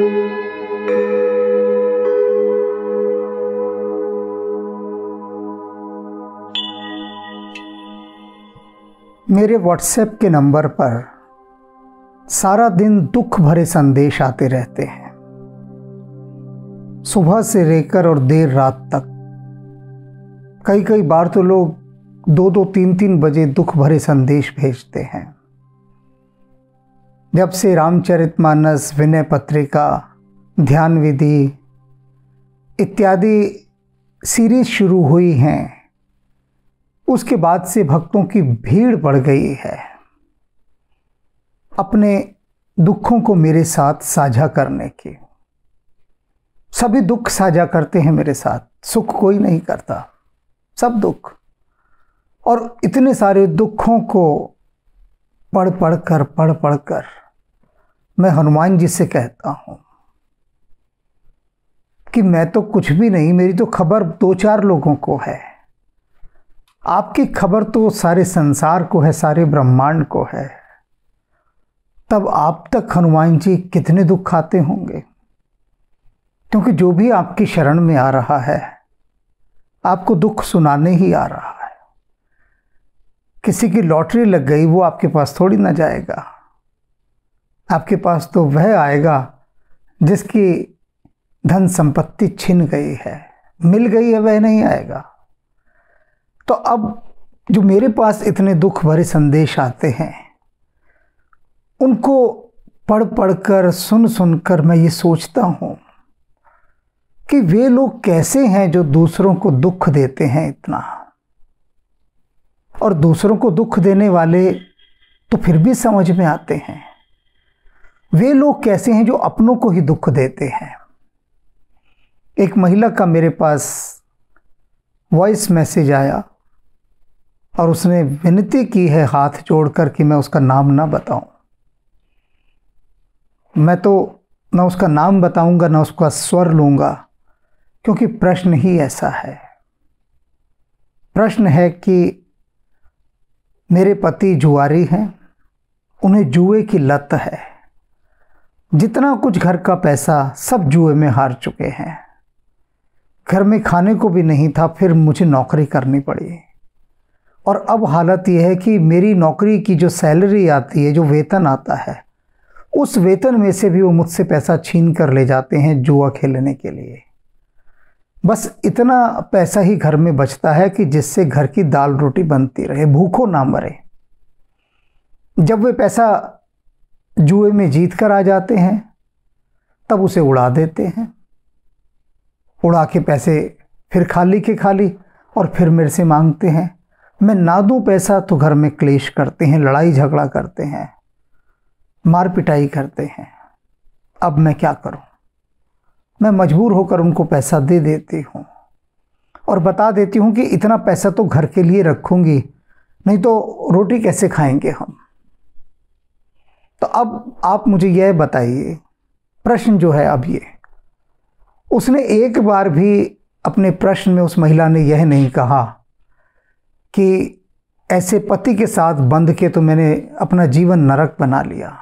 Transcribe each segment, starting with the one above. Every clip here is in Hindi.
मेरे व्हाट्सएप के नंबर पर सारा दिन दुख भरे संदेश आते रहते हैं सुबह से लेकर और देर रात तक कई कई बार तो लोग दो दो तीन तीन बजे दुख भरे संदेश भेजते हैं जब से रामचरितमानस विनय पत्रिका ध्यान विधि इत्यादि सीरीज शुरू हुई हैं उसके बाद से भक्तों की भीड़ बढ़ गई है अपने दुखों को मेरे साथ साझा करने की सभी दुख साझा करते हैं मेरे साथ सुख कोई नहीं करता सब दुख और इतने सारे दुखों को पढ़ पढ़ कर पढ़ पढ़ कर मैं हनुमान जी से कहता हूँ कि मैं तो कुछ भी नहीं मेरी तो खबर दो चार लोगों को है आपकी खबर तो सारे संसार को है सारे ब्रह्मांड को है तब आप तक हनुमान जी कितने दुख खाते होंगे क्योंकि जो भी आपकी शरण में आ रहा है आपको दुख सुनाने ही आ रहा किसी की लॉटरी लग गई वो आपके पास थोड़ी ना जाएगा आपके पास तो वह आएगा जिसकी धन संपत्ति छिन गई है मिल गई है वह नहीं आएगा तो अब जो मेरे पास इतने दुख भरे संदेश आते हैं उनको पढ़ पढ़ कर सुन सुन कर मैं ये सोचता हूँ कि वे लोग कैसे हैं जो दूसरों को दुख देते हैं इतना और दूसरों को दुख देने वाले तो फिर भी समझ में आते हैं वे लोग कैसे हैं जो अपनों को ही दुख देते हैं एक महिला का मेरे पास वॉइस मैसेज आया और उसने विनती की है हाथ जोड़कर कि मैं उसका नाम ना बताऊं मैं तो ना उसका नाम बताऊंगा ना उसका स्वर लूंगा क्योंकि प्रश्न ही ऐसा है प्रश्न है कि मेरे पति जुआरी हैं उन्हें जुए की लत है जितना कुछ घर का पैसा सब जुए में हार चुके हैं घर में खाने को भी नहीं था फिर मुझे नौकरी करनी पड़ी और अब हालत यह है कि मेरी नौकरी की जो सैलरी आती है जो वेतन आता है उस वेतन में से भी वो मुझसे पैसा छीन कर ले जाते हैं जुआ खेलने के लिए बस इतना पैसा ही घर में बचता है कि जिससे घर की दाल रोटी बनती रहे भूखों ना मरे जब वे पैसा जुए में जीत कर आ जाते हैं तब उसे उड़ा देते हैं उड़ा के पैसे फिर खाली के खाली और फिर मेरे से मांगते हैं मैं ना दूँ पैसा तो घर में क्लेश करते हैं लड़ाई झगड़ा करते हैं मार पिटाई करते हैं अब मैं क्या करूं मैं मजबूर होकर उनको पैसा दे देती हूँ और बता देती हूँ कि इतना पैसा तो घर के लिए रखूँगी नहीं तो रोटी कैसे खाएंगे हम तो अब आप मुझे यह बताइए प्रश्न जो है अब ये उसने एक बार भी अपने प्रश्न में उस महिला ने यह नहीं कहा कि ऐसे पति के साथ बंध के तो मैंने अपना जीवन नरक बना लिया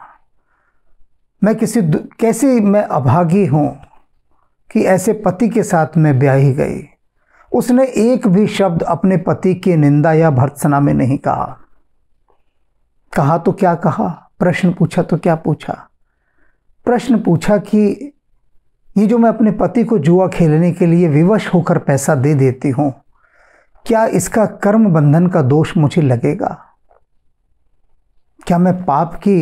मैं किसी कैसे मैं अभागी हूँ कि ऐसे पति के साथ में ब्याही गई उसने एक भी शब्द अपने पति की निंदा या भर्त्सना में नहीं कहा कहा तो क्या कहा प्रश्न पूछा तो क्या पूछा प्रश्न पूछा कि ये जो मैं अपने पति को जुआ खेलने के लिए विवश होकर पैसा दे देती हूं क्या इसका कर्म बंधन का दोष मुझे लगेगा क्या मैं पाप की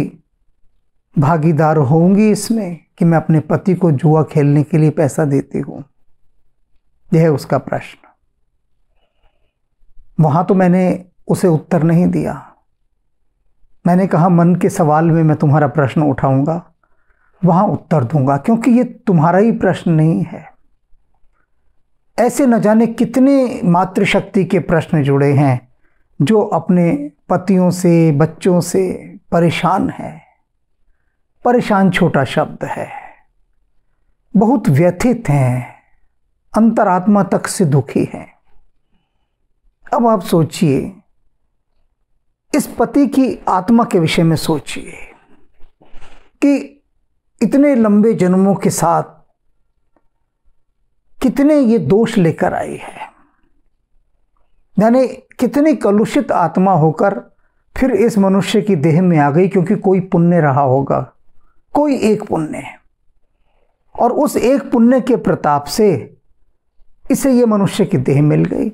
भागीदार होंगी इसमें कि मैं अपने पति को जुआ खेलने के लिए पैसा देती हूं यह उसका प्रश्न वहां तो मैंने उसे उत्तर नहीं दिया मैंने कहा मन के सवाल में मैं तुम्हारा प्रश्न उठाऊंगा वहां उत्तर दूंगा क्योंकि ये तुम्हारा ही प्रश्न नहीं है ऐसे न जाने कितने मातृशक्ति के प्रश्न जुड़े हैं जो अपने पतियों से बच्चों से परेशान हैं परेशान छोटा शब्द है बहुत व्यथित हैं अंतरात्मा तक से दुखी हैं अब आप सोचिए इस पति की आत्मा के विषय में सोचिए कि इतने लंबे जन्मों के साथ कितने ये दोष लेकर आई है यानी कितनी कलुषित आत्मा होकर फिर इस मनुष्य की देह में आ गई क्योंकि कोई पुण्य रहा होगा कोई एक पुण्य है और उस एक पुण्य के प्रताप से इसे ये मनुष्य की देह मिल गई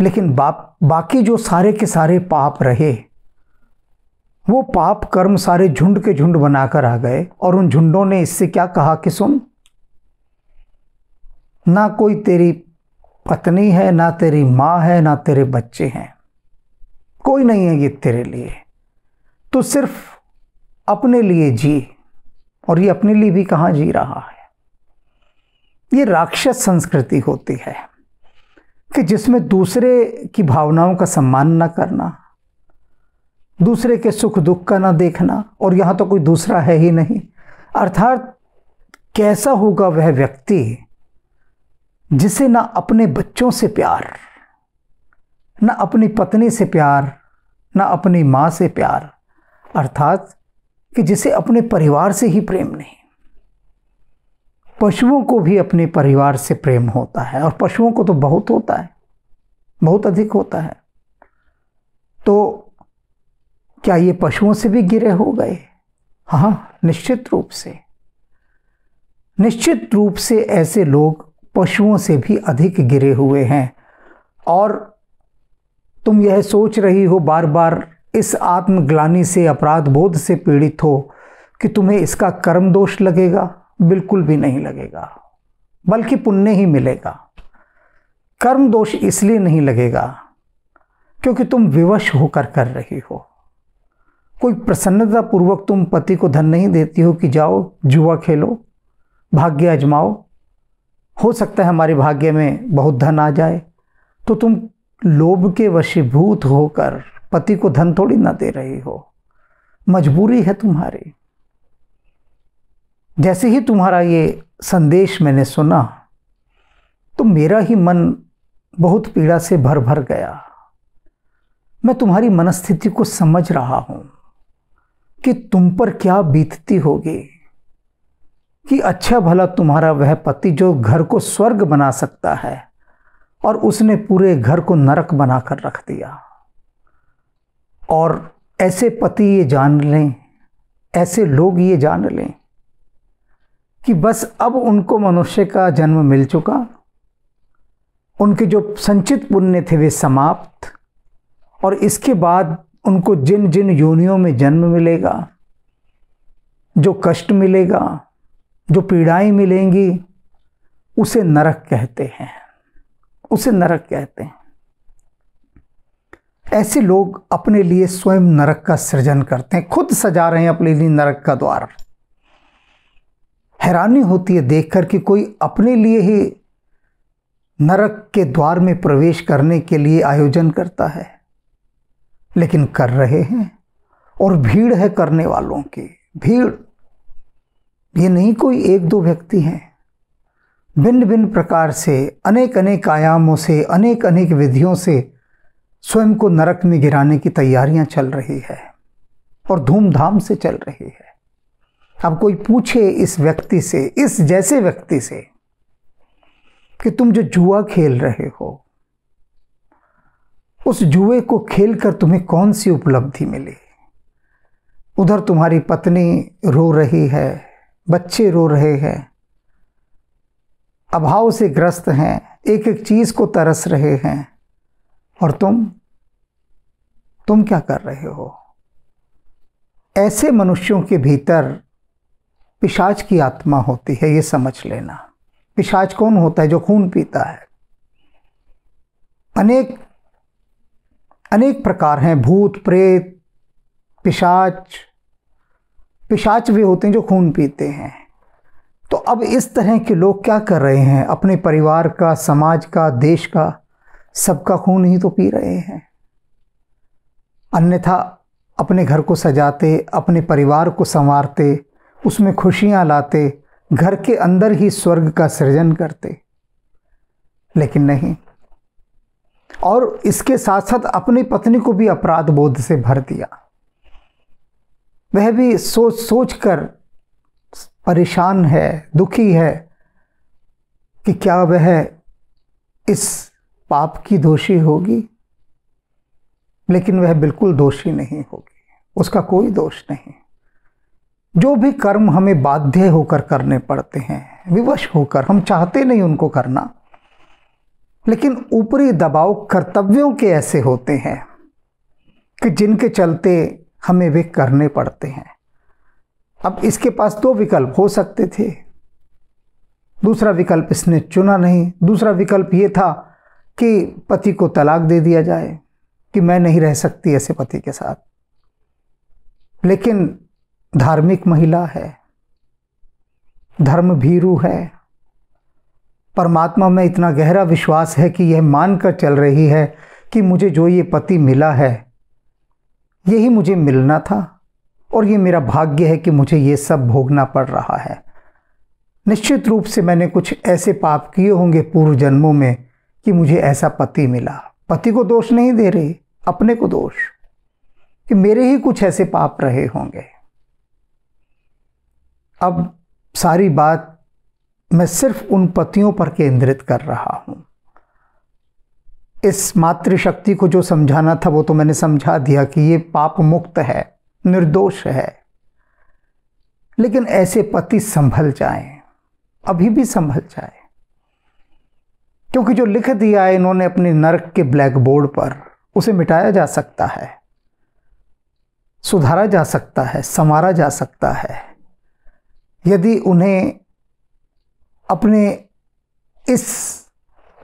लेकिन बाप बाकी जो सारे के सारे पाप रहे वो पाप कर्म सारे झुंड के झुंड बनाकर आ गए और उन झुंडों ने इससे क्या कहा कि सुन ना कोई तेरी पत्नी है ना तेरी माँ है ना तेरे बच्चे हैं कोई नहीं है ये तेरे लिए तो सिर्फ अपने लिए जिए और ये अपने लिए भी कहाँ जी रहा है ये राक्षस संस्कृति होती है कि जिसमें दूसरे की भावनाओं का सम्मान न करना दूसरे के सुख दुख का ना देखना और यहाँ तो कोई दूसरा है ही नहीं अर्थात कैसा होगा वह व्यक्ति जिसे ना अपने बच्चों से प्यार ना अपनी पत्नी से प्यार ना अपनी माँ से प्यार अर्थात कि जिसे अपने परिवार से ही प्रेम नहीं पशुओं को भी अपने परिवार से प्रेम होता है और पशुओं को तो बहुत होता है बहुत अधिक होता है तो क्या ये पशुओं से भी गिरे हो गए हाँ निश्चित रूप से निश्चित रूप से ऐसे लोग पशुओं से भी अधिक गिरे हुए हैं और तुम यह सोच रही हो बार बार इस आत्मग्लानी से अपराध बोध से पीड़ित हो कि तुम्हें इसका कर्म दोष लगेगा बिल्कुल भी नहीं लगेगा बल्कि पुण्य ही मिलेगा कर्म दोष इसलिए नहीं लगेगा क्योंकि तुम विवश होकर कर रही हो कोई प्रसन्नता पूर्वक तुम पति को धन नहीं देती हो कि जाओ जुआ खेलो भाग्य अजमाओ हो सकता है हमारे भाग्य में बहुत धन आ जाए तो तुम लोभ के वशीभूत होकर पति को धन थोड़ी ना दे रही हो मजबूरी है तुम्हारी जैसे ही तुम्हारा ये संदेश मैंने सुना तो मेरा ही मन बहुत पीड़ा से भर भर गया मैं तुम्हारी मनस्थिति को समझ रहा हूं कि तुम पर क्या बीतती होगी कि अच्छा भला तुम्हारा वह पति जो घर को स्वर्ग बना सकता है और उसने पूरे घर को नरक बनाकर रख दिया और ऐसे पति ये जान लें ऐसे लोग ये जान लें कि बस अब उनको मनुष्य का जन्म मिल चुका उनके जो संचित पुण्य थे वे समाप्त और इसके बाद उनको जिन जिन योनियों में जन्म मिलेगा जो कष्ट मिलेगा जो पीड़ाएं मिलेंगी उसे नरक कहते हैं उसे नरक कहते हैं ऐसे लोग अपने लिए स्वयं नरक का सृजन करते हैं खुद सजा रहे हैं अपने लिए नरक का द्वार हैरानी होती है देखकर कि कोई अपने लिए ही नरक के द्वार में प्रवेश करने के लिए आयोजन करता है लेकिन कर रहे हैं और भीड़ है करने वालों की भीड़ ये नहीं कोई एक दो व्यक्ति हैं भिन्न भिन्न प्रकार से अनेक अनेक आयामों से अनेक अनेक विधियों से स्वयं को नरक में गिराने की तैयारियां चल रही है और धूमधाम से चल रही है अब कोई पूछे इस व्यक्ति से इस जैसे व्यक्ति से कि तुम जो जुआ खेल रहे हो उस जुए को खेलकर तुम्हें कौन सी उपलब्धि मिली उधर तुम्हारी पत्नी रो रही है बच्चे रो रहे हैं अभाव से ग्रस्त हैं एक एक चीज़ को तरस रहे हैं और तुम तुम क्या कर रहे हो ऐसे मनुष्यों के भीतर पिशाच की आत्मा होती है ये समझ लेना पिशाच कौन होता है जो खून पीता है अनेक अनेक प्रकार हैं भूत प्रेत पिशाच पिशाच भी होते हैं जो खून पीते हैं तो अब इस तरह के लोग क्या कर रहे हैं अपने परिवार का समाज का देश का सबका खून ही तो पी रहे हैं अन्यथा अपने घर को सजाते अपने परिवार को संवारते उसमें खुशियां लाते घर के अंदर ही स्वर्ग का सृजन करते लेकिन नहीं और इसके साथ साथ अपनी पत्नी को भी अपराध बोध से भर दिया वह भी सोच सोच कर परेशान है दुखी है कि क्या वह इस पाप की दोषी होगी लेकिन वह बिल्कुल दोषी नहीं होगी उसका कोई दोष नहीं जो भी कर्म हमें बाध्य होकर करने पड़ते हैं विवश होकर हम चाहते नहीं उनको करना लेकिन ऊपरी दबाव कर्तव्यों के ऐसे होते हैं कि जिनके चलते हमें वे करने पड़ते हैं अब इसके पास दो विकल्प हो सकते थे दूसरा विकल्प इसने चुना नहीं दूसरा विकल्प ये था कि पति को तलाक दे दिया जाए कि मैं नहीं रह सकती ऐसे पति के साथ लेकिन धार्मिक महिला है धर्म भीरू है परमात्मा में इतना गहरा विश्वास है कि यह मानकर चल रही है कि मुझे जो ये पति मिला है यही मुझे मिलना था और ये मेरा भाग्य है कि मुझे ये सब भोगना पड़ रहा है निश्चित रूप से मैंने कुछ ऐसे पाप किए होंगे पूर्व जन्मों में कि मुझे ऐसा पति मिला पति को दोष नहीं दे रही अपने को दोष कि मेरे ही कुछ ऐसे पाप रहे होंगे अब सारी बात मैं सिर्फ उन पतियों पर केंद्रित कर रहा हूं इस मातृशक्ति को जो समझाना था वो तो मैंने समझा दिया कि ये पाप मुक्त है निर्दोष है लेकिन ऐसे पति संभल जाएं, अभी भी संभल जाएं। क्योंकि जो लिख दिया है इन्होंने अपने नरक के ब्लैक बोर्ड पर उसे मिटाया जा सकता है सुधारा जा सकता है संवारा जा सकता है यदि उन्हें अपने इस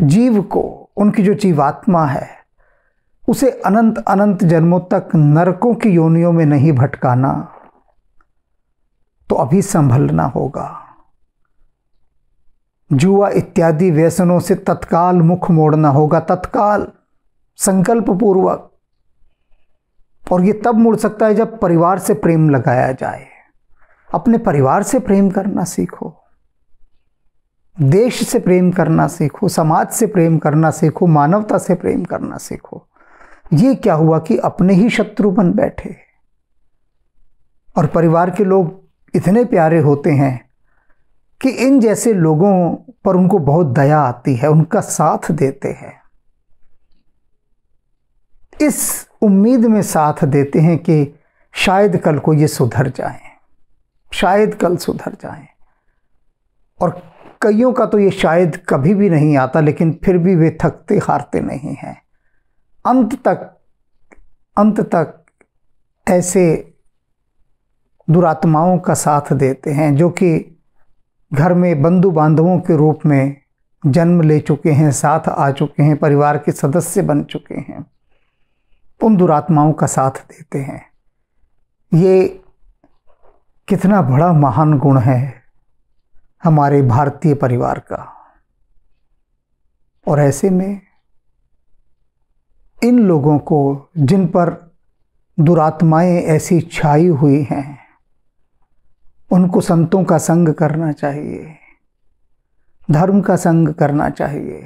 जीव को उनकी जो जीवात्मा है उसे अनंत अनंत जन्मों तक नरकों की योनियों में नहीं भटकाना तो अभी संभलना होगा जुआ इत्यादि व्यसनों से तत्काल मुख मोड़ना होगा तत्काल संकल्प पूर्वक और ये तब मुड़ सकता है जब परिवार से प्रेम लगाया जाए अपने परिवार से प्रेम करना सीखो देश से प्रेम करना सीखो समाज से प्रेम करना सीखो मानवता से प्रेम करना सीखो ये क्या हुआ कि अपने ही शत्रु बन बैठे और परिवार के लोग इतने प्यारे होते हैं कि इन जैसे लोगों पर उनको बहुत दया आती है उनका साथ देते हैं इस उम्मीद में साथ देते हैं कि शायद कल को ये सुधर जाए शायद कल सुधर जाए और कईयों का तो ये शायद कभी भी नहीं आता लेकिन फिर भी वे थकते हारते नहीं हैं अंत तक अंत तक ऐसे दुरात्माओं का साथ देते हैं जो कि घर में बंधु बांधवों के रूप में जन्म ले चुके हैं साथ आ चुके हैं परिवार के सदस्य बन चुके हैं उन दुरात्माओं का साथ देते हैं ये कितना बड़ा महान गुण है हमारे भारतीय परिवार का और ऐसे में इन लोगों को जिन पर दुरात्माएं ऐसी छाई हुई हैं उनको संतों का संग करना चाहिए धर्म का संग करना चाहिए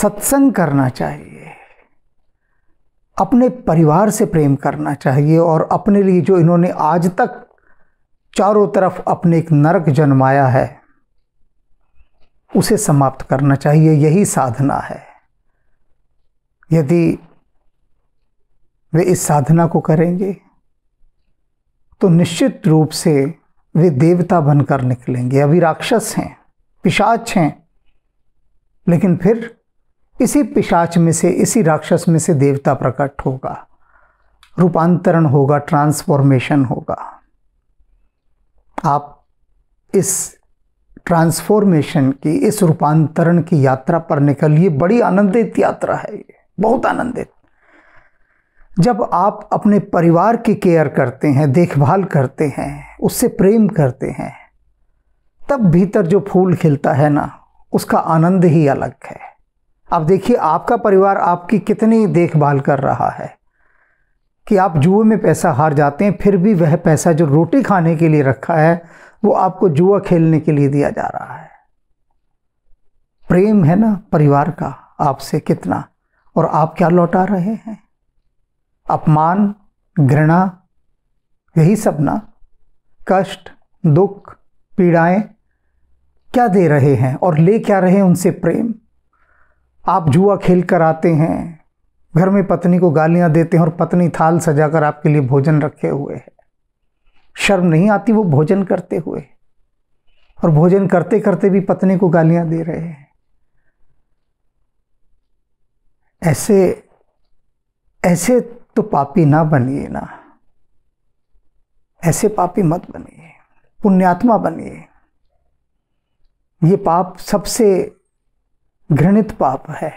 सत्संग करना चाहिए अपने परिवार से प्रेम करना चाहिए और अपने लिए जो इन्होंने आज तक चारों तरफ अपने एक नरक जन्माया है उसे समाप्त करना चाहिए यही साधना है यदि वे इस साधना को करेंगे तो निश्चित रूप से वे देवता बनकर निकलेंगे अभी राक्षस हैं पिशाच हैं लेकिन फिर इसी पिशाच में से इसी राक्षस में से देवता प्रकट होगा रूपांतरण होगा ट्रांसफॉर्मेशन होगा आप इस ट्रांसफॉर्मेशन की इस रूपांतरण की यात्रा पर निकलिए बड़ी आनंदित यात्रा है ये बहुत आनंदित जब आप अपने परिवार की केयर करते हैं देखभाल करते हैं उससे प्रेम करते हैं तब भीतर जो फूल खिलता है ना उसका आनंद ही अलग है आप देखिए आपका परिवार आपकी कितनी देखभाल कर रहा है कि आप जुए में पैसा हार जाते हैं फिर भी वह पैसा जो रोटी खाने के लिए रखा है वो आपको जुआ खेलने के लिए दिया जा रहा है प्रेम है ना परिवार का आपसे कितना और आप क्या लौटा रहे हैं अपमान घृणा यही सब ना कष्ट दुख पीड़ाएं क्या दे रहे हैं और ले क्या रहे हैं उनसे प्रेम आप जुआ खेल कर आते हैं घर में पत्नी को गालियां देते हैं और पत्नी थाल सजाकर आपके लिए भोजन रखे हुए है शर्म नहीं आती वो भोजन करते हुए और भोजन करते करते भी पत्नी को गालियां दे रहे हैं ऐसे ऐसे तो पापी ना बनिए ना ऐसे पापी मत बनिए पुण्यात्मा बनिए ये पाप सबसे घृणित पाप है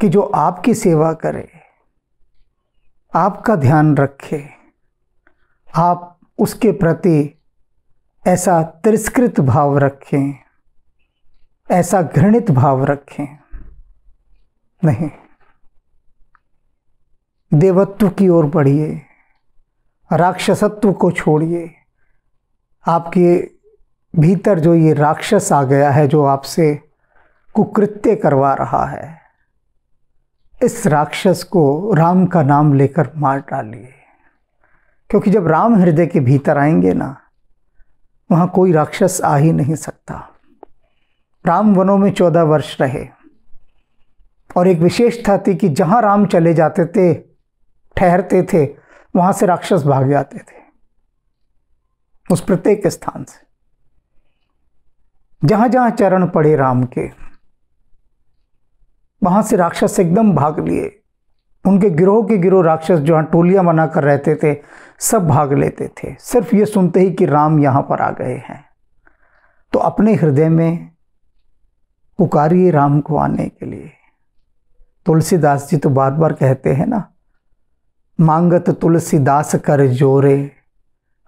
कि जो आपकी सेवा करे आपका ध्यान रखे आप उसके प्रति ऐसा तिरस्कृत भाव रखें ऐसा घृणित भाव रखें नहीं देवत्व की ओर बढ़िए राक्षसत्व को छोड़िए आपके भीतर जो ये राक्षस आ गया है जो आपसे कुकृत्य करवा रहा है इस राक्षस को राम का नाम लेकर मार डालिए क्योंकि जब राम हृदय के भीतर आएंगे ना वहाँ कोई राक्षस आ ही नहीं सकता राम वनों में चौदह वर्ष रहे और एक विशेषता थी कि जहाँ राम चले जाते थे ठहरते थे वहां से राक्षस भाग जाते थे उस प्रत्येक स्थान से जहां जहां चरण पड़े राम के वहां से राक्षस एकदम भाग लिए उनके गिरोह के गिरोह राक्षस जो टोलियां बनाकर रहते थे सब भाग लेते थे सिर्फ ये सुनते ही कि राम यहां पर आ गए हैं तो अपने हृदय में पुकारिए राम को आने के लिए तुलसीदास जी तो बार बार कहते हैं ना मांगत तुलसीदास कर जोरे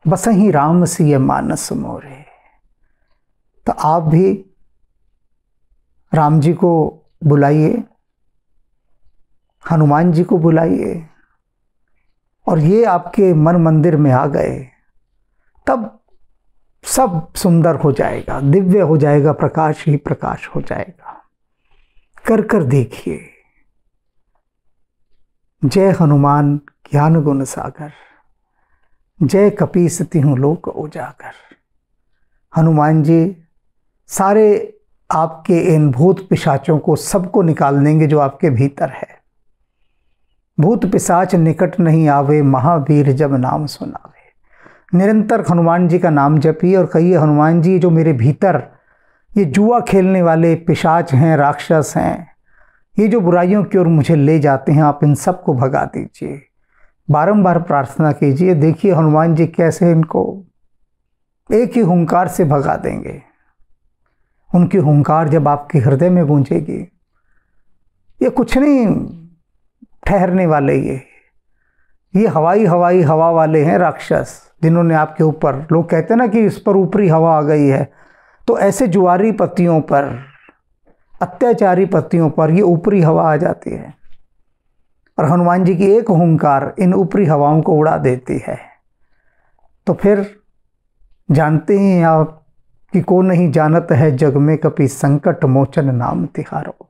बस ही राम सिय मानस मोरे तो आप भी राम जी को बुलाइए हनुमान जी को बुलाइए और ये आपके मन मंदिर में आ गए तब सब सुंदर हो जाएगा दिव्य हो जाएगा प्रकाश ही प्रकाश हो जाएगा कर कर देखिए जय हनुमान ज्ञान गुण सागर जय सती हूँ लोक उजागर हनुमान जी सारे आपके इन भूत पिशाचों को सबको निकाल देंगे जो आपके भीतर है भूत पिशाच निकट नहीं आवे महावीर जब नाम सुनावे निरंतर हनुमान जी का नाम जपिए और कहिए हनुमान जी जो मेरे भीतर ये जुआ खेलने वाले पिशाच हैं राक्षस हैं ये जो बुराइयों की ओर मुझे ले जाते हैं आप इन सबको भगा दीजिए बारंबार प्रार्थना कीजिए देखिए हनुमान जी कैसे इनको एक ही हुंकार से भगा देंगे उनकी हुंकार जब आपके हृदय में गूंजेगी ये कुछ नहीं ठहरने वाले ये ये हवाई हवाई हवा वाले हैं राक्षस जिन्होंने आपके ऊपर लोग कहते हैं ना कि इस पर ऊपरी हवा आ गई है तो ऐसे जुआरी पतियों पर अत्याचारी पत्तियों पर ये ऊपरी हवा आ जाती है और हनुमान जी की एक हुंकार इन ऊपरी हवाओं को उड़ा देती है तो फिर जानते हैं आप कि को नहीं जानत है जग में कपि संकट मोचन नाम तिहारो